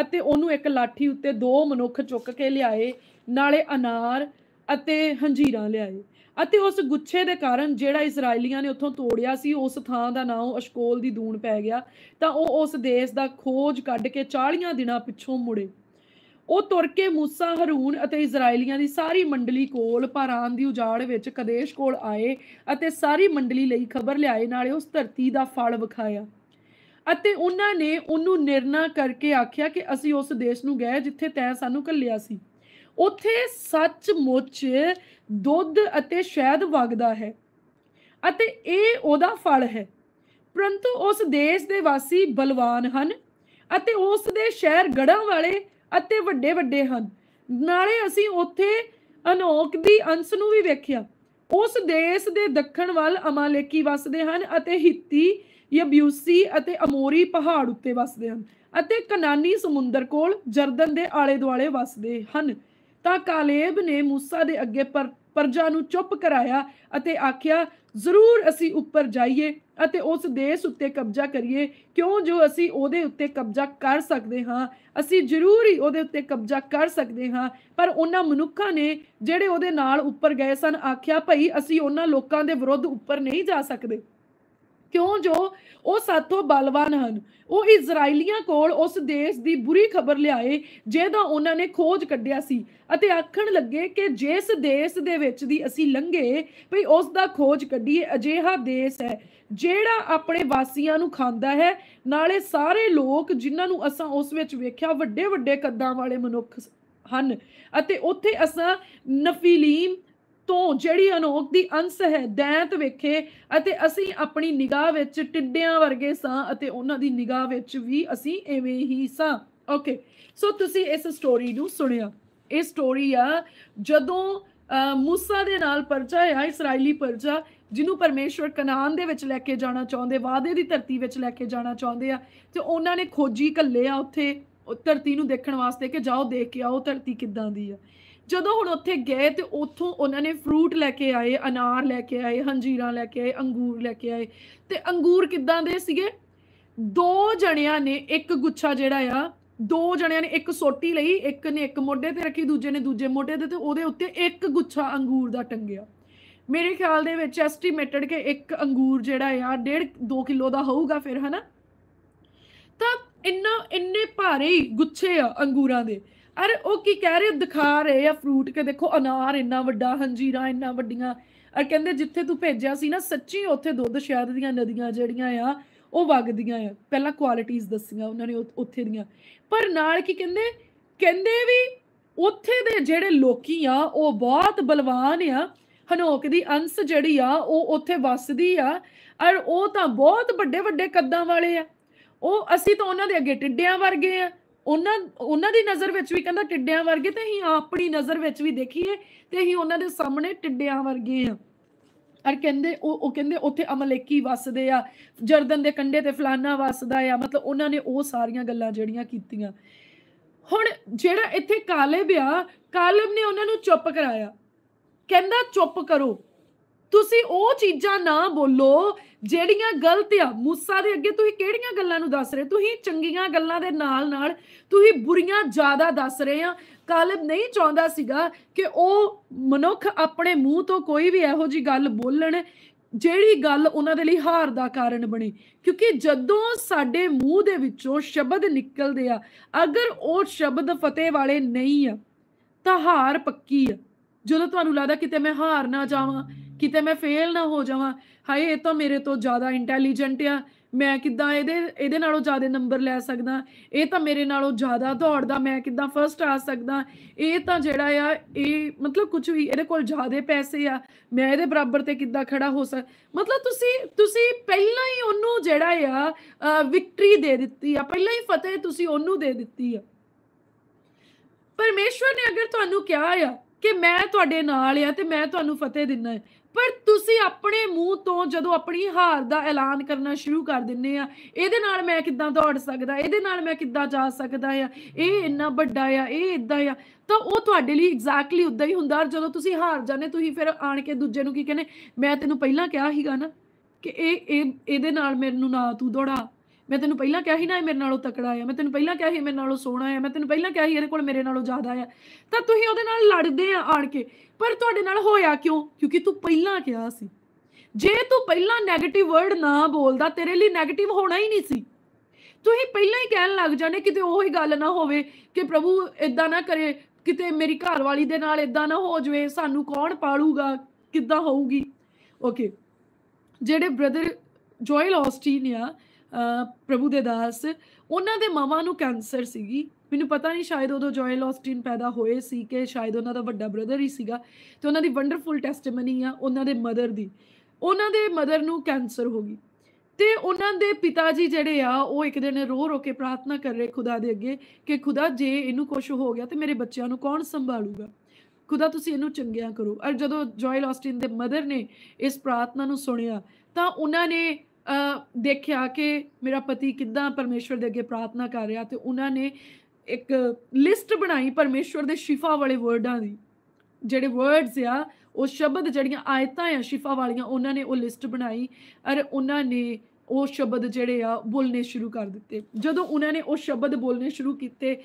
ਅਤੇ ਉਹਨੂੰ ਇੱਕ ਲਾਠੀ ਉੱਤੇ ਦੋ ਮਨੁੱਖ ਚੁੱਕ ਕੇ ਲਿਆਏ ਨਾਲੇ ਅਨਾਰ ਅਤੇ ਹੰਜੀਰਾ ਲਿਆਏ ਅਤੇ ਉਸ ਗੁੱਛੇ ਦੇ ਕਾਰਨ ਜਿਹੜਾ ਇਜ਼ਰਾਈਲੀਆਂ ਨੇ ਉੱਥੋਂ ਤੋੜਿਆ ਸੀ ਉਸ ਥਾਂ ਦਾ ਨਾਮ ਅਸ਼ਕੋਲ ਦੀ ਦੂਣ ਪੈ ਗਿਆ ਤਾਂ ਉਹ ਉਸ ਦੇਸ਼ ਦਾ ਖੋਜ ਕੱਢ ਕੇ 40 ਦਿਨਾਂ ਪਿੱਛੋਂ ਮੁੜੇ ਉਹ ਤੁਰ ਕੇ موسی ਹਰੂਨ ਅਤੇ ਇਜ਼ਰਾਈਲੀਆਂ ਦੀ ਸਾਰੀ ਮੰਡਲੀ ਕੋਲ ਪਾਰਾਨ ਦੀ ਉਜਾੜ ਵਿੱਚ ਕਦੇਸ਼ ਕੋਲ ਆਏ ਅਤੇ ਸਾਰੀ ਮੰਡਲੀ ਲਈ ਖਬਰ ਲਿਆਏ ਨਾਲੇ ਉਸ ਧਰਤੀ ਦਾ ਫਲ ਵਿਖਾਇਆ ਅਤੇ ਉਹਨਾਂ ਨੇ ਉਹਨੂੰ ਨਿਰਣਾ ਕਰਕੇ ਆਖਿਆ ਕਿ ਅਸੀਂ ਉਸ ਦੇਸ਼ ਨੂੰ ਗਏ ਜਿੱਥੇ ਤੈਂ ਸਾਨੂੰ ਕੱਲਿਆ ਸੀ ਉੱਥੇ ਸੱਚਮੁੱਚ ਦੁੱਧ ਅਤੇ ਸ਼ਹਿਦ ਵਗਦਾ ਹੈ ਅਤੇ ਇਹ ਉਹਦਾ ਫਲ ਹੈ ਪਰੰਤੂ ਉਸ ਦੇਸ਼ ਦੇ ਵਾਸੀ ਬਲਵਾਨ ਹਨ ਅਤੇ ਉਸ ਦੇ ਸ਼ਹਿਰ ਗੜਾਂ ਵਾਲੇ ਅਤੇ ਵੱਡੇ ਵੱਡੇ ਹਨ ਨਾਲੇ ਅਸੀਂ ਉੱਥੇ ਅਨੋਕ ਦੀ ਅੰਸ ਨੂੰ ਵੀ ਵੇਖਿਆ ਉਸ ਦੇਸ਼ ਦੇ ਦੱਖਣ ਵੱਲ ਅਮਾਲੇਕੀ ਵਸਦੇ ਹਨ ਅਤੇ ਹਿੱਤੀ ਯਬੂਸੀ ਅਤੇ ਅਮੋਰੀ ਪਹਾੜ ਉੱਤੇ ਵਸਦੇ ਹਨ ਅਤੇ ਕਨਾਨੀ ਸਮੁੰਦਰ ਕੋਲ ਜਰਦਨ ਦੇ ਆਲੇ-ਦੁਆਲੇ ਵਸਦੇ ਹਨ ਤਾਂ ਕਾਲੇਬ ਨੇ موسی ਦੇ ਅੱਗੇ ਪਰਜਾ ਨੂੰ ਚੁੱਪ ਕਰਾਇਆ ਅਤੇ ਆਖਿਆ ਜ਼ਰੂਰ ਅਸੀਂ ਉੱਪਰ ਜਾਈਏ ਅਤੇ ਉਸ ਦੇਸ਼ ਉੱਤੇ ਕਬਜ਼ਾ ਕਰੀਏ ਕਿਉਂ ਜੋ ਅਸੀਂ ਉਹਦੇ ਉੱਤੇ ਕਬਜ਼ਾ ਕਰ ਸਕਦੇ ਹਾਂ ਅਸੀਂ ਜ਼ਰੂਰ ਹੀ ਉਹਦੇ ਉੱਤੇ ਕਬਜ਼ਾ ਕਰ ਸਕਦੇ ਹਾਂ ਪਰ ਉਹਨਾਂ ਮਨੁੱਖਾਂ ਨੇ ਜਿਹੜੇ ਉਹਦੇ ਨਾਲ ਉੱਪਰ ਗਏ ਸਨ ਆਖਿਆ ਭਈ ਅਸੀਂ ਉਹਨਾਂ ਲੋਕਾਂ ਦੇ ਵਿਰੁੱਧ ਉੱਪਰ ਨਹੀਂ ਜਾ ਸਕਦੇ ਕਿਉਂ ਜੋ ਉਹ ਸਾਥੋਂ ਬਲਵਾਨ ਹਨ ਉਹ ਇਜ਼ਰਾਈਲੀਆਂ ਕੋਲ ਉਸ ਦੇਸ਼ ਦੀ ਬੁਰੀ ਖਬਰ ਲਿਆਏ ਜਿਹਦਾ ਉਹਨਾਂ ਨੇ ਖੋਜ ਕੱਢਿਆ ਸੀ ਅਤੇ ਆਖਣ ਲੱਗੇ ਕਿ ਜਿਸ ਦੇਸ਼ ਦੇ ਵਿੱਚ ਦੀ ਅਸੀਂ ਲੰਘੇ ਭਈ ਉਸ ਦਾ ਖੋਜ ਕੱਢੀਏ ਅਜਿਹਾ ਦੇਸ਼ ਹੈ ਜਿਹੜਾ ਆਪਣੇ ਵਾਸੀਆਂ ਨੂੰ ਖਾਂਦਾ ਹੈ ਨਾਲੇ ਸਾਰੇ ਲੋਕ ਜਿਨ੍ਹਾਂ ਨੂੰ ਅਸਾਂ ਉਸ ਵਿੱਚ ਵੇਖਿਆ ਵੱਡੇ ਵੱਡੇ ਕੱਦਾਂ ਵਾਲੇ ਮਨੁੱਖ ਹਨ ਅਤੇ ਉੱਥੇ ਅਸਾਂ ਨਫੀਲੀਮ ਤੋਂ ਜਿਹੜੀ ਅਨੋਖ ਦੀ ਅੰਸ ਹੈ ਦੈਂਤ ਵੇਖੇ ਅਤੇ ਅਸੀਂ ਆਪਣੀ ਨਿਗਾਹ ਵਿੱਚ ਟਿੱਡਿਆਂ ਵਰਗੇ ਸਾਂ ਅਤੇ ਉਹਨਾਂ ਦੀ ਨਿਗਾਹ ਵਿੱਚ ਵੀ ਅਸੀਂ ਐਵੇਂ ਹੀ ਸਾਂ ਓਕੇ ਸੋ ਤੁਸੀਂ ਇਸ ਸਟੋਰੀ ਨੂੰ ਸੁਣਿਆ ਇਹ ਸਟੋਰੀ ਆ ਜਦੋਂ ਮੂਸਾ ਦੇ ਨਾਲ ਪਰਜਾ ਆ ਇਸرائیਲੀ ਪਰਜਾ ਜਿਹਨੂੰ ਪਰਮੇਸ਼ਵਰ ਕਨਾਨ ਦੇ ਵਿੱਚ ਲੈ ਕੇ ਜਾਣਾ ਚਾਹੁੰਦੇ ਵਾਅਦੇ ਦੀ ਧਰਤੀ ਵਿੱਚ ਲੈ ਕੇ ਜਾਣਾ ਚਾਹੁੰਦੇ ਆ ਤੇ ਉਹਨਾਂ ਨੇ ਖੋਜੀ ਕੱਲੇ ਆ ਉੱਥੇ ਧਰਤੀ ਨੂੰ ਦੇਖਣ ਵਾਸਤੇ ਕਿ ਜਾਓ ਦੇਖ ਕੇ ਆਓ ਧਰਤੀ ਕਿੱਦਾਂ ਦੀ ਆ ਜਦੋਂ ਹੁਣ ਉੱਥੇ ਗਏ ਤੇ ਉੱਥੋਂ ਉਹਨਾਂ ਨੇ ਫਰੂਟ ਲੈ ਕੇ ਆਏ ਅਨਾਰ ਲੈ ਕੇ ਆਏ ਹੰਜੀਰਾ ਲੈ ਕੇ ਆਏ ਅੰਗੂਰ ਲੈ ਕੇ ਆਏ ਤੇ ਅੰਗੂਰ ਕਿੱਦਾਂ ਦੇ ਸੀਗੇ ਦੋ ਜਣਿਆਂ ਨੇ ਇੱਕ ਗੁੱਛਾ ਜਿਹੜਾ ਆ ਦੋ ਜਣਿਆਂ ਨੇ ਇੱਕ ਸੋਟੀ ਲਈ ਇੱਕ ਨੇ ਇੱਕ ਮੋਢੇ ਤੇ ਰੱਖੀ ਦੂਜੇ ਨੇ ਦੂਜੇ ਮੋਢੇ ਤੇ ਤੇ ਉਹਦੇ ਉੱਤੇ ਇੱਕ ਗੁੱਛਾ ਅੰਗੂਰ ਦਾ ਟੰਗਿਆ ਮੇਰੇ ਖਿਆਲ ਦੇ ਵਿੱਚ ਐਸਟੀਮੇਟਡ ਕਿ ਇੱਕ ਅੰਗੂਰ ਜਿਹੜਾ ਆ 1.5 2 ਕਿਲੋ ਦਾ ਹੋਊਗਾ ਫਿਰ ਹਨਾ ਤਾਂ ਇੰਨਾ ਇੰਨੇ ਭਾਰੇ ਗੁੱਛੇ ਆ ਅੰਗੂਰਾਂ ਦੇ ਅਰੇ ਉਹ ਕੀ ਕਹਿ ਰਹੇ ਦਿਖਾ ਰਹੇ ਆ ਫਰੂਟ ਕੇ ਦੇਖੋ ਅਨਾਰ ਇੰਨਾ ਵੱਡਾ ਹੰਜੀਰਾ ਇੰਨਾ ਵੱਡੀਆਂ ਅਰ ਕਹਿੰਦੇ ਜਿੱਥੇ ਤੂੰ ਭੇਜਿਆ ਸੀ ਨਾ ਸੱਚੀ ਉੱਥੇ ਦੁੱਧ ਸ਼ਹਿਦ ਦੀਆਂ ਨਦੀਆਂ ਜਿਹੜੀਆਂ ਆ ਉਹ ਵਗਦੀਆਂ ਆ ਪਹਿਲਾਂ ਕੁਆਲਿਟੀਆਂ ਦੱਸੀਆਂ ਉਹਨਾਂ ਨੇ ਉੱਥੇ ਦੀਆਂ ਪਰ ਨਾਲ ਕੀ ਕਹਿੰਦੇ ਕਹਿੰਦੇ ਵੀ ਉੱਥੇ ਦੇ ਜਿਹੜੇ ਲੋਕੀ ਆ ਉਹ ਬਹੁਤ ਬਲਵਾਨ ਆ ਹਨੋਕ ਦੀ ਅੰਸ ਜਿਹੜੀ ਆ ਉਹ ਉੱਥੇ ਵੱਸਦੀ ਆ ਔਰ ਉਹ ਤਾਂ ਬਹੁਤ ਵੱਡੇ ਵੱਡੇ ਕੱਦਾਂ ਵਾਲੇ ਆ ਉਹ ਅਸੀਂ ਤਾਂ ਉਹਨਾਂ ਦੇ ਅੱਗੇ ਟਿੱਡਿਆਂ ਵਰਗੇ ਆ ਉਹਨਾਂ ਉਹਨਾਂ ਦੀ ਨਜ਼ਰ ਵਿੱਚ ਵੀ ਕਹਿੰਦਾ ਟਿੱਡਿਆਂ ਵਰਗੇ ਤੇ ਅਸੀਂ ਆਪਣੀ ਨਜ਼ਰ ਵਿੱਚ ਵੀ ਦੇਖੀਏ ਤੇ ਅਸੀਂ ਉਹਨਾਂ ਦੇ ਸਾਹਮਣੇ ਟਿੱਡਿਆਂ ਵਰਗੇ ਆ ਅਰ ਕਹਿੰਦੇ ਉਹ ਉਹ ਕਹਿੰਦੇ ਉੱਥੇ ਅਮਲੇਕੀ ਵਸਦੇ ਆ ਜਰਦਨ ਦੇ ਕੰਡੇ ਤੇ ਫਲਾਨਾ ਵਸਦਾ ਆ ਮਤਲਬ ਉਹਨਾਂ ਨੇ ਉਹ ਸਾਰੀਆਂ ਗੱਲਾਂ ਜਿਹੜੀਆਂ ਕੀਤੀਆਂ ਹੁਣ ਜਿਹੜਾ ਇੱਥੇ ਕਾਲਬ ਆ ਕਾਲਬ ਨੇ ਉਹਨਾਂ ਨੂੰ ਚੁੱਪ ਕਰਾਇਆ ਕਹਿੰਦਾ ਚੁੱਪ ਕਰੋ ਤੁਸੀਂ ਉਹ ਚੀਜ਼ਾਂ ਨਾ ਬੋਲੋ ਜਿਹੜੀਆਂ ਗਲਤ ਆ ਮੂਸਾ ਦੇ ਅੱਗੇ ਤੁਸੀਂ ਕਿਹੜੀਆਂ ਗੱਲਾਂ ਨੂੰ ਦੱਸ ਰਹੇ ਤੁਸੀਂ ਚੰਗੀਆਂ ਗੱਲਾਂ ਦੇ ਨਾਲ ਨਾਲ ਤੁਸੀਂ ਬੁਰੀਆਂ ਜ਼ਿਆਦਾ ਦੱਸ ਰਹੇ ਆ ਕਾਲਬ ਨਹੀਂ ਚਾਹੁੰਦਾ ਸੀਗਾ ਕਿ ਉਹ ਮਨੁੱਖ ਆਪਣੇ ਮੂੰਹ ਤੋਂ ਕੋਈ ਵੀ ਇਹੋ ਜੀ ਗੱਲ ਬੋਲਣ ਜਿਹੜੀ ਗੱਲ ਉਹਨਾਂ ਦੇ ਲਈ ਹਾਰ ਦਾ ਕਾਰਨ ਬਣੀ ਕਿਉਂਕਿ ਜਦੋਂ ਸਾਡੇ ਮੂੰਹ ਦੇ ਵਿੱਚੋਂ ਸ਼ਬਦ ਨਿਕਲਦੇ ਆ ਅਗਰ ਉਹ ਸ਼ਬਦ ਫਤਿਹ ਵਾਲੇ ਨਹੀਂ ਆ ਤਾਂ ਹਾਰ ਪੱਕੀ ਆ ਜਦੋਂ ਤੁਹਾਨੂੰ ਲੱਗਦਾ ਕਿਤੇ ਮੈਂ ਹਾਰ ਨਾ ਜਾਵਾਂ ਕਿਤੇ ਮੈਂ ਫੇਲ ਨਾ ਹੋ ਜਾਵਾਂ ਹਾਏ ਇਹ ਤਾਂ ਮੇਰੇ ਤੋਂ ਜ਼ਿਆਦਾ ਇੰਟੈਲੀਜੈਂਟ ਆ ਮੈਂ ਕਿੱਦਾਂ ਇਹਦੇ ਇਹਦੇ ਨਾਲੋਂ ਜ਼ਿਆਦਾ ਨੰਬਰ ਲੈ ਸਕਦਾ ਇਹ ਤਾਂ ਮੇਰੇ ਨਾਲੋਂ ਜ਼ਿਆਦਾ ਦੌੜਦਾ ਮੈਂ ਕਿੱਦਾਂ ਫਰਸਟ ਆ ਸਕਦਾ ਇਹ ਤਾਂ ਜਿਹੜਾ ਆ ਇਹ ਮਤਲਬ ਕੁਝ ਵੀ ਇਹਦੇ ਕੋਲ ਜ਼ਿਆਦਾ ਪੈਸੇ ਆ ਮੈਂ ਇਹਦੇ ਬਰਾਬਰ ਤੇ ਕਿੱਦਾਂ ਖੜਾ ਹੋ ਸਕ ਮਤਲਬ ਤੁਸੀਂ ਤੁਸੀਂ ਪਹਿਲਾਂ ਹੀ ਉਹਨੂੰ ਜਿਹੜਾ ਆ ਵਿਕਟਰੀ ਦੇ ਦਿੱਤੀ ਆ ਪਹਿਲਾਂ ਹੀ ਫਤਿਹ ਤੁਸੀਂ ਉਹਨੂੰ ਦੇ ਦਿੱਤੀ ਆ ਪਰਮੇਸ਼ਵਰ ਨੇ ਅਗਰ ਤੁਹਾਨੂੰ ਕਿਹਾ ਆ ਕਿ ਮੈਂ ਤੁਹਾਡੇ ਨਾਲ ਆ ਤੇ ਮੈਂ ਤੁਹਾਨੂੰ ਫਤਿਹ ਦਿੰਨਾ ਹੈ ਪਰ ਤੁਸੀਂ ਆਪਣੇ ਮੂੰਹ ਤੋਂ ਜਦੋਂ ਆਪਣੀ ਹਾਰ ਦਾ ਐਲਾਨ ਕਰਨਾ ਸ਼ੁਰੂ ਕਰ ਦਿੰਨੇ ਆ ਇਹਦੇ ਨਾਲ ਮੈਂ ਕਿੱਦਾਂ ਦੌੜ ਸਕਦਾ ਇਹਦੇ ਨਾਲ ਮੈਂ ਕਿੱਦਾਂ ਜਾ ਸਕਦਾ ਆ ਇਹ ਇੰਨਾ ਵੱਡਾ ਆ ਇਹ ਇਦਾਂ ਆ ਤਾਂ ਉਹ ਤੁਹਾਡੇ ਲਈ ਐਗਜ਼ੈਕਟਲੀ ਉਦਾਂ ਹੀ ਹੁੰਦਾ ਜਦੋਂ ਤੁਸੀਂ ਹਾਰ ਜਾਂਦੇ ਤੁਸੀਂ ਫਿਰ ਆਣ ਕੇ ਦੂਜੇ ਨੂੰ ਕੀ ਕਹਿੰਦੇ ਮੈਂ ਤੈਨੂੰ ਪਹਿਲਾਂ ਕਿਹਾ ਸੀਗਾ ਨਾ ਕਿ ਇਹ ਇਹ ਇਹਦੇ ਨਾਲ ਮੈਨੂੰ ਨਾ ਤੂੰ ਦੌੜਾ ਮੈਂ ਤੈਨੂੰ ਪਹਿਲਾਂ ਕਿਹਾ ਸੀ ਨਾ ਇਹ ਮੇਰੇ ਨਾਲੋਂ ਤਕੜਾ ਆ ਮੈਂ ਤੈਨੂੰ ਪਹਿਲਾਂ ਕਿਹਾ ਸੀ ਮੇਰੇ ਨਾਲੋਂ ਸੋਹਣਾ ਆ ਮੈਂ ਤੈਨੂੰ ਪਹਿਲਾਂ ਕਿਹਾ ਸੀ ਇਹਦੇ ਕੋਲ ਮੇਰੇ ਨਾਲੋਂ ਜ਼ਿਆਦਾ ਆ ਤਾਂ ਤੁਸੀਂ ਉਹਦੇ ਨਾਲ ਲੜਦੇ ਆ ਆਣ ਕੇ ਪਰ ਤੁਹਾਡੇ ਨਾਲ ਹੋਇਆ ਕਿਉਂ ਕਿਉਂਕਿ ਤੂੰ ਪਹਿਲਾਂ ਕਿਹਾ ਸੀ ਜੇ ਤੂੰ ਪਹਿਲਾਂ 네ਗੇਟਿਵ ਵਰਡ ਨਾ ਬੋਲਦਾ ਤੇਰੇ ਲਈ 네ਗੇਟਿਵ ਹੋਣਾ ਹੀ ਨਹੀਂ ਸੀ ਤੁਸੀਂ ਪਹਿਲਾਂ ਹੀ ਕਹਿਣ ਲੱਗ ਜਾਣੇ ਕਿਤੇ ਉਹ ਹੀ ਗੱਲ ਨਾ ਹੋਵੇ ਕਿ ਪ੍ਰਭੂ ਇਦਾਂ ਨਾ ਕਰੇ ਕਿਤੇ ਮੇਰੀ ਘਰ ਵਾਲੀ ਦੇ ਨਾਲ ਇਦਾਂ ਨਾ ਹੋ ਜਵੇ ਸਾਨੂੰ ਕੌਣ ਪਾਲੂਗਾ ਕਿੱਦਾਂ ਹੋਊਗੀ ਓਕੇ ਜਿਹੜੇ ਬ੍ਰਦਰ ਜੋਇਲ ਆਸਟੀਨ ਆ ਪ੍ਰਭੂ ਦੇ ਦਾਸ ਉਹਨਾਂ ਦੇ ਮਾਮਾ ਨੂੰ ਕੈਂਸਰ ਸੀਗੀ ਮੈਨੂੰ ਪਤਾ ਨਹੀਂ ਸ਼ਾਇਦ ਉਦੋਂ ਜੋਇਲ ਆਸਟਿਨ ਪੈਦਾ ਹੋਏ ਸੀ ਕਿ ਸ਼ਾਇਦ ਉਹਨਾਂ ਦਾ ਵੱਡਾ ਬ੍ਰਦਰ ਹੀ ਸੀਗਾ ਤੇ ਉਹਨਾਂ ਦੀ ਵੰਡਰਫੁਲ ਟੈਸਟੀਮਨੀ ਆ ਉਹਨਾਂ ਦੇ ਮਦਰ ਦੀ ਉਹਨਾਂ ਦੇ ਮਦਰ ਨੂੰ ਕੈਂਸਰ ਹੋ ਗਈ ਤੇ ਉਹਨਾਂ ਦੇ ਪਿਤਾ ਜੀ ਜਿਹੜੇ ਆ ਉਹ ਇੱਕ ਦਿਨ ਰੋ ਰੋ ਕੇ ਪ੍ਰਾਰਥਨਾ ਕਰ ਰਹੇ ਖੁਦਾ ਦੇ ਅੱਗੇ ਕਿ ਖੁਦਾ ਜੇ ਇਹਨੂੰ ਕੁਝ ਹੋ ਗਿਆ ਤੇ ਮੇਰੇ ਬੱਚਿਆਂ ਨੂੰ ਕੌਣ ਸੰਭਾਲੂਗਾ ਖੁਦਾ ਤੁਸੀਂ ਇਹਨੂੰ ਚੰਗਿਆ ਕਰੋ ਔਰ ਜਦੋਂ ਜੋਇਲ ਆਸਟਿਨ ਦੇ ਮਦਰ ਨੇ ਇਸ ਪ੍ਰਾਰਥਨਾ ਨੂੰ ਸੁਣਿਆ ਤਾਂ ਉਹਨਾਂ ਨੇ ਦੇਖਿਆ ਕਿ ਮੇਰਾ ਪਤੀ ਕਿੱਦਾਂ ਪਰਮੇਸ਼ਵਰ ਦੇ ਅੱਗੇ ਪ੍ਰਾਰਥਨਾ ਕਰ ਰਿਹਾ ਤੇ ਉਹਨਾਂ ਨੇ ਇੱਕ ਲਿਸਟ ਬਣਾਈ ਪਰਮੇਸ਼ਵਰ ਦੇ ਸ਼ਿਫਾ ਵਾਲੇ ਵਰਡਾਂ ਦੀ ਜਿਹੜੇ ਵਰਡਸ ਆ ਉਹ ਸ਼ਬਦ ਜਿਹੜੀਆਂ ਆਇਤਾਂ ਆ ਸ਼ਿਫਾ ਵਾਲੀਆਂ ਉਹਨਾਂ ਨੇ ਉਹ ਲਿਸਟ ਬਣਾਈ ਅਰ ਉਹਨਾਂ ਨੇ ਉਹ ਸ਼ਬਦ ਜਿਹੜੇ ਆ ਬੋਲਨੇ ਸ਼ੁਰੂ ਕਰ ਦਿੱਤੇ ਜਦੋਂ ਉਹਨਾਂ ਨੇ ਉਹ ਸ਼ਬਦ ਬੋਲਨੇ ਸ਼ੁਰੂ ਕੀਤੇ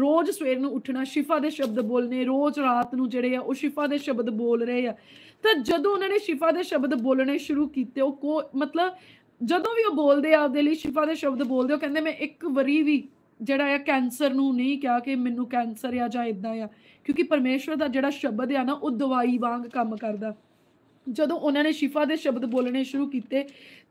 ਰੋਜ਼ ਸਵੇਰ ਨੂੰ ਉੱਠਣਾ ਸ਼ਿਫਾ ਦੇ ਸ਼ਬਦ ਬੋਲਨੇ ਰੋਜ਼ ਰਾਤ ਨੂੰ ਜਿਹੜੇ ਆ ਉਹ ਸ਼ਿਫਾ ਦੇ ਸ਼ਬਦ ਬੋਲ ਰਹੇ ਆ ਤਾਂ ਜਦੋਂ ਉਹਨਾਂ ਨੇ ਸ਼ਿਫਾ ਦੇ ਸ਼ਬਦ ਬੋਲਨੇ ਸ਼ੁਰੂ ਕੀਤੇ ਉਹ ਕੋ ਮਤਲਬ ਜਦੋਂ ਵੀ ਉਹ ਬੋਲਦੇ ਆ ਆਪਦੇ ਲਈ ਸ਼ਿਫਾ ਦੇ ਸ਼ਬਦ ਬੋਲਦੇ ਉਹ ਕਹਿੰਦੇ ਮੈਂ ਇੱਕ ਵਾਰੀ ਵੀ ਜਿਹੜਾ ਆ ਕੈਂਸਰ ਨੂੰ ਨਹੀਂ ਕਿਹਾ ਕਿ ਮੈਨੂੰ ਕੈਂਸਰ ਆ ਜਾਂ ਇਦਾਂ ਆ ਕਿਉਂਕਿ ਪਰਮੇਸ਼ਵਰ ਦਾ ਜਿਹੜਾ ਸ਼ਬਦ ਆ ਨਾ ਉਹ ਦਵਾਈ ਵਾਂਗ ਕੰਮ ਕਰਦਾ ਜਦੋਂ ਉਹਨਾਂ ਨੇ ਸ਼ਿਫਾ ਦੇ ਸ਼ਬਦ ਬੋਲਣੇ ਸ਼ੁਰੂ ਕੀਤੇ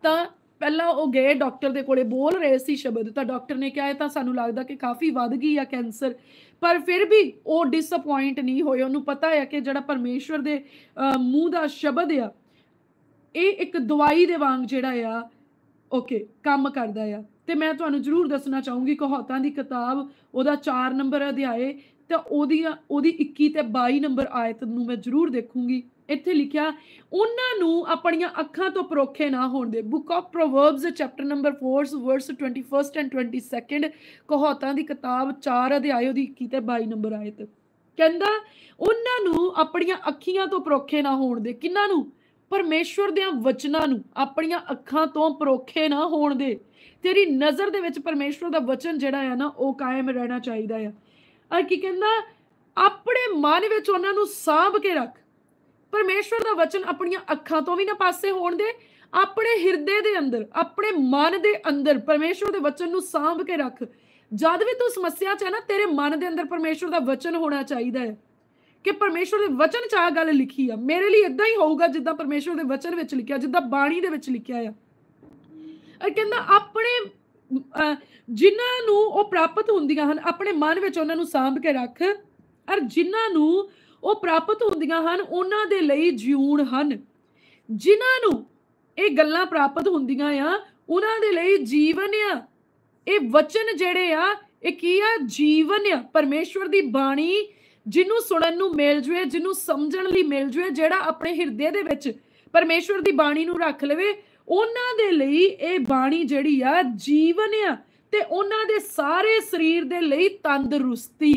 ਤਾਂ ਪਹਿਲਾਂ ਉਹ ਗਏ ਡਾਕਟਰ ਦੇ ਕੋਲੇ ਬੋਲ ਰਹੇ ਸੀ ਸ਼ਬਦ ਤਾਂ ਡਾਕਟਰ ਨੇ ਕਿਹਾ ਇਹ ਤਾਂ ਸਾਨੂੰ ਲੱਗਦਾ ਕਿ ਕਾਫੀ ਵੱਧ ਗਈ ਆ ਕੈਂਸਰ ਪਰ ਫਿਰ ਵੀ ਉਹ ਡਿਸਪਾਇੰਟ ਨਹੀਂ ਹੋਏ ਉਹਨੂੰ ਪਤਾ ਹੈ ਕਿ ਜਿਹੜਾ ਪਰਮੇਸ਼ਵਰ ਦੇ ਮੂੰਹ ਦਾ ਸ਼ਬਦ ਆ ਇਹ ਇੱਕ ਦਵਾਈ ਦੇ ਵਾਂਗ ਜਿਹੜਾ ਆ ਓਕੇ ਕੰਮ ਕਰਦਾ ਆ ਤੇ ਮੈਂ ਤੁਹਾਨੂੰ ਜ਼ਰੂਰ ਦੱਸਣਾ ਚਾਹੂੰਗੀ ਕਹਾਤਾਂ ਦੀ ਕਿਤਾਬ ਉਹਦਾ 4 ਨੰਬਰ ਅਧਿਆਏ ਤਾਂ ਉਹਦੀ ਉਹਦੀ 21 ਤੇ 22 ਨੰਬਰ ਆਇਤ ਨੂੰ ਮੈਂ ਜ਼ਰੂਰ ਦੇਖੂੰਗੀ ਇੱਥੇ ਲਿਖਿਆ ਉਹਨਾਂ ਨੂੰ ਆਪਣੀਆਂ ਅੱਖਾਂ ਤੋਂ ਪਰੋਖੇ ਨਾ ਹੋਣ ਦੇ book of Proverbs chapter number 4 verse 21 and 22 ਕਹਾਵਤਾਂ ਦੀ ਕਿਤਾਬ 4 ਅਧਿਆਇ ਉਹਦੀ 21 ਤੇ 22 ਨੰਬਰ ਆਇਤ ਕਹਿੰਦਾ ਉਹਨਾਂ ਨੂੰ ਆਪਣੀਆਂ ਅੱਖੀਆਂ ਤੋਂ ਪਰੋਖੇ ਨਾ ਹੋਣ ਦੇ ਕਿੰਨਾਂ ਨੂੰ ਪਰਮੇਸ਼ਵਰ ਦੇ ਵਚਨਾਂ ਨੂੰ ਆਪਣੀਆਂ ਅੱਖਾਂ ਤੋਂ ਪਰੋਖੇ ਨਾ ਹੋਣ ਦੇ ਤੇਰੀ ਨਜ਼ਰ ਦੇ ਵਿੱਚ ਪਰਮੇਸ਼ਵਰ ਦਾ ਵਚਨ ਜਿਹੜਾ ਹੈ ਨਾ ਉਹ ਕਾਇਮ ਰਹਿਣਾ ਚਾਹੀਦਾ ਆ ਆ ਕੀ ਕਹਿੰਦਾ ਆਪਣੇ ਮਨ ਵਿੱਚ ਉਹਨਾਂ ਨੂੰ ਸਾਂਭ ਕੇ ਰੱਖ ਪਰਮੇਸ਼ਵਰ ਦਾ ਵਚਨ ਆਪਣੀਆਂ ਅੱਖਾਂ ਤੋਂ ਵੀ ਨਾ ਪਾਸੇ ਹੋਣ ਦੇ ਆਪਣੇ ਹਿਰਦੇ ਦੇ ਅੰਦਰ ਆਪਣੇ ਮਨ ਦੇ ਅੰਦਰ ਪਰਮੇਸ਼ਵਰ ਦੇ ਵਚਨ ਨੂੰ ਸਾਂਭ ਕੇ ਰੱਖ ਜਦ ਵੀ ਤੂੰ ਸਮੱਸਿਆ 'ਚ ਹੈ ਨਾ ਤੇਰੇ ਮਨ ਦੇ ਅੰਦਰ ਪਰਮੇਸ਼ਵਰ ਦਾ ਵਚਨ ਹੋਣਾ ਚਾਹੀਦਾ ਹੈ ਕਿ ਪਰਮੇਸ਼ਵਰ ਦੇ ਵਚਨ 'ਚ ਆ ਗੱਲ ਲਿਖੀ ਆ ਮੇਰੇ ਲਈ ਇਦਾਂ ਹੀ ਹੋਊਗਾ ਜਿੱਦਾਂ ਪਰਮੇਸ਼ਵਰ ਦੇ ਵਚਨ ਵਿੱਚ ਲਿਖਿਆ ਜਿੱਦਾਂ ਬਾਣੀ ਦੇ ਵਿੱਚ ਲਿਖਿਆ ਆ ਅਰ ਕਹਿੰਦਾ ਆਪਣੇ ਜਿਨ੍ਹਾਂ ਨੂੰ ਉਹ ਪ੍ਰਾਪਤ ਹੁੰਦੀਆਂ ਹਨ ਆਪਣੇ ਮਨ ਵਿੱਚ ਉਹਨਾਂ ਨੂੰ ਸਾਂਭ ਕੇ ਰੱਖ ਅਰ ਜਿਨ੍ਹਾਂ ਨੂੰ ਉਹ ਪ੍ਰਾਪਤ ਹੁੰਦੀਆਂ ਹਨ ਉਹਨਾਂ ਦੇ ਲਈ ਜੀਉਣ ਹਨ ਜਿਨ੍ਹਾਂ ਨੂੰ ਇਹ ਗੱਲਾਂ ਪ੍ਰਾਪਤ ਹੁੰਦੀਆਂ ਆ ਉਹਨਾਂ ਦੇ ਲਈ ਜੀਵਨ ਆ ਇਹ ਵਚਨ ਜਿਹੜੇ ਆ ਇਹ ਕੀ ਆ ਜੀਵਨ ਆ ਪਰਮੇਸ਼ਵਰ ਦੀ ਬਾਣੀ ਜਿਹਨੂੰ ਸੁਣਨ ਨੂੰ ਮਿਲ ਜੂਏ ਜਿਹਨੂੰ ਸਮਝਣ ਲਈ ਮਿਲ ਜੂਏ ਜਿਹੜਾ ਆਪਣੇ ਹਿਰਦੇ ਦੇ ਵਿੱਚ ਪਰਮੇਸ਼ਵਰ ਦੀ ਬਾਣੀ ਨੂੰ ਰੱਖ ਲਵੇ ਉਹਨਾਂ ਦੇ ਲਈ ਇਹ ਬਾਣੀ ਜਿਹੜੀ ਆ ਜੀਵਨ ਆ ਤੇ ਉਹਨਾਂ ਦੇ ਸਾਰੇ ਸਰੀਰ ਦੇ ਲਈ ਤੰਦਰੁਸਤੀ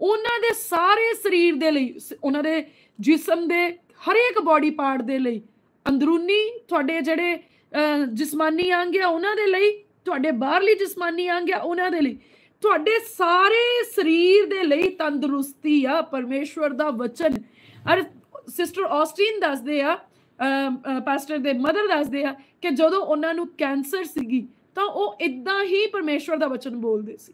ਉਹਨਾਂ ਦੇ ਸਾਰੇ ਸਰੀਰ ਦੇ ਲਈ ਉਹਨਾਂ ਦੇ ਜਿਸਮ ਦੇ ਹਰੇਕ ਬਾਡੀ ਪਾਰਟ ਦੇ ਲਈ ਅੰਦਰੂਨੀ ਤੁਹਾਡੇ ਜਿਹੜੇ ਜਿਸਮਾਨੀ ਅੰਗ ਹੈ ਉਹਨਾਂ ਦੇ ਲਈ ਤੁਹਾਡੇ ਬਾਹਰਲੀ ਜਿਸਮਾਨੀ ਅੰਗ ਹੈ ਉਹਨਾਂ ਦੇ ਲਈ ਤੁਹਾਡੇ ਸਾਰੇ ਸਰੀਰ ਦੇ ਲਈ ਤੰਦਰੁਸਤੀ ਆ ਪਰਮੇਸ਼ਵਰ ਦਾ ਵਚਨ ਅਰ ਸਿਸਟਰ ਆਸਟਿਨ ਦੱਸਦੇ ਆ ਪਾਸਟਰ ਦੇ ਮਦਰ ਦੱਸਦੇ ਆ ਕਿ ਜਦੋਂ ਉਹਨਾਂ ਨੂੰ ਕੈਂਸਰ ਸੀਗੀ ਤਾਂ ਉਹ ਇਦਾਂ ਹੀ ਪਰਮੇਸ਼ਵਰ ਦਾ ਵਚਨ ਬੋਲਦੇ ਸੀ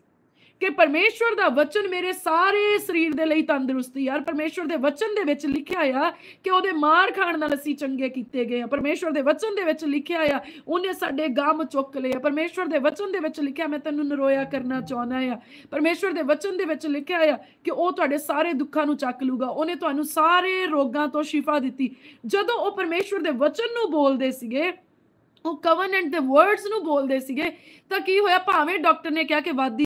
ਕਿ ਪਰਮੇਸ਼ਵਰ ਦਾ ਵਚਨ ਮੇਰੇ ਸਾਰੇ ਸਰੀਰ ਦੇ ਲਈ ਤੰਦਰੁਸਤੀ ਯਾਰ ਪਰਮੇਸ਼ਵਰ ਦੇ ਵਚਨ ਦੇ ਵਿੱਚ ਲਿਖਿਆ ਆ ਕਿ ਉਹਦੇ ਮਾਰ ਖਾਣ ਨਾਲ ਅਸੀਂ ਚੰਗੇ ਕੀਤੇ ਗਏ ਆ ਪਰਮੇਸ਼ਵਰ ਦੇ ਵਚਨ ਦੇ ਵਿੱਚ ਲਿਖਿਆ ਆ ਉਹਨੇ ਸਾਡੇ ਗਮ ਚੁੱਕ ਲਏ ਆ ਪਰਮੇਸ਼ਵਰ ਦੇ ਵਚਨ ਦੇ ਵਿੱਚ ਲਿਖਿਆ ਮੈਂ ਤੈਨੂੰ ਨਰੋਇਆ ਕਰਨਾ ਚਾਹੁੰਦਾ ਆ ਪਰਮੇਸ਼ਵਰ ਦੇ ਵਚਨ ਦੇ ਵਿੱਚ ਲਿਖਿਆ ਆ ਕਿ ਉਹ ਤੁਹਾਡੇ ਸਾਰੇ ਦੁੱਖਾਂ ਨੂੰ ਚੱਕ ਲੂਗਾ ਉਹਨੇ ਤੁਹਾਨੂੰ ਸਾਰੇ ਰੋਗਾਂ ਤੋਂ ਸ਼ਿਫਾ ਦਿੱਤੀ ਜਦੋਂ ਉਹ ਪਰਮੇਸ਼ਵਰ ਦੇ ਵਚਨ ਨੂੰ ਬੋਲਦੇ ਸੀਗੇ ਉਹ ਕਵਨੈਂਟ ਦੇ ਵਰਡਸ ਨੂੰ ਬੋਲਦੇ ਸੀਗੇ ਤਾਂ ਕੀ ਹੋਇਆ ਭਾਵੇਂ ਡਾਕਟਰ ਨੇ ਕਿਹਾ ਕਿ ਵਾਦੀ